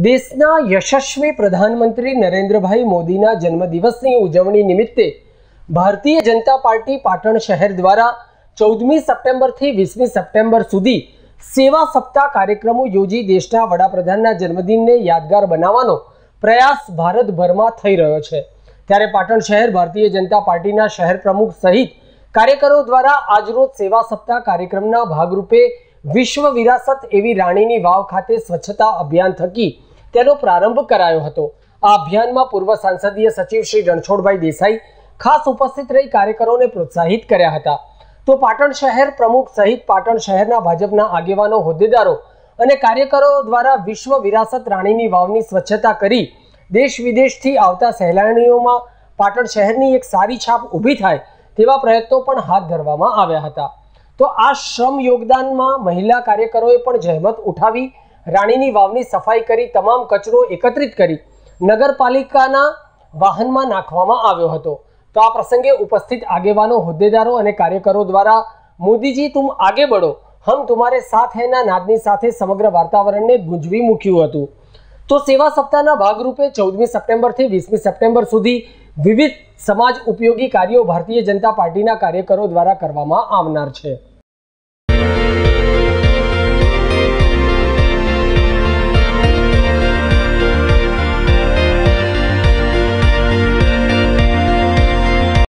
દેશના યશસ્વી પ્રધાનમંત્રી નરેન્દ્રભાઈ મોદીના જન્મદિવસની ઉજવણી નિમિત્તે ભારતીય જનતા પાર્ટી પાટણ શહેર દ્વારા ચૌદમી સપ્ટેમ્બરથી વીસમી સપ્ટેમ્બર સુધી સેવા સપ્તાહ કાર્યક્રમો યોજી દેશના વડાપ્રધાનના જન્મદિનને યાદગાર બનાવવાનો પ્રયાસ ભારતભરમાં થઈ રહ્યો છે ત્યારે પાટણ શહેર ભારતીય જનતા પાર્ટીના શહેર પ્રમુખ સહિત કાર્યકરો દ્વારા આજરોજ સેવા સપ્તાહ કાર્યક્રમના ભાગરૂપે વિશ્વ વિરાસત એવી રાણીની વાવ ખાતે સ્વચ્છતા અભિયાન થકી તેનો પ્રારંભ કરાયો હતો આ અભિયાનમાં પૂર્વ સંસદીય સચિવ શ્રી રણછોડભાઈ દેસાઈ ખાસ ઉપસ્થિત રહી કાર્યકરોને પ્રોત્સાહિત કર્યા હતા તો પાટણ શહેર પ્રમુખ સહિત પાટણ શહેરના ભાજપના આગેવાનો હોદ્દેદારો અને કાર્યકરો દ્વારા વિશ્વ વિરાસત રાણીની વાવની સ્વચ્છતા કરી દેશ વિદેશથી આવતા સહેલાણીઓમાં પાટણ શહેરની એક સારી છાપ ઊભી થાય તેવા પ્રયત્નો પણ હાથ ધરવામાં આવ્યા હતા તો આ શ્રમ યોગદાનમાં મહિલા કાર્યકરોએ પણ જહેમત ઉઠાવી રાણીની વાવની સફાઈ કરી તમામ કચરો એકત્રિત કરી નગરપાલિકાના વાહનમાં નાખવામાં આવ્યો હતો તો આ પ્રસંગે ઉપસ્થિત આગેવાનો હોદ્દેદારો અને કાર્યકરો દ્વારા મોદીજી તુમ આગે બઢો હમ તુમારે સાથ હૈના નાદની સાથે સમગ્ર વાતાવરણને ગુંજવી મૂક્યું હતું તો સેવા સપ્તાહના ભાગરૂપે ચૌદમી સપ્ટેમ્બરથી વીસમી સપ્ટેમ્બર સુધી વિવિધ સમાજ ઉપયોગી કાર્યો ભારતીય જનતા પાર્ટીના કાર્યકરો દ્વારા કરવામાં આવનાર છે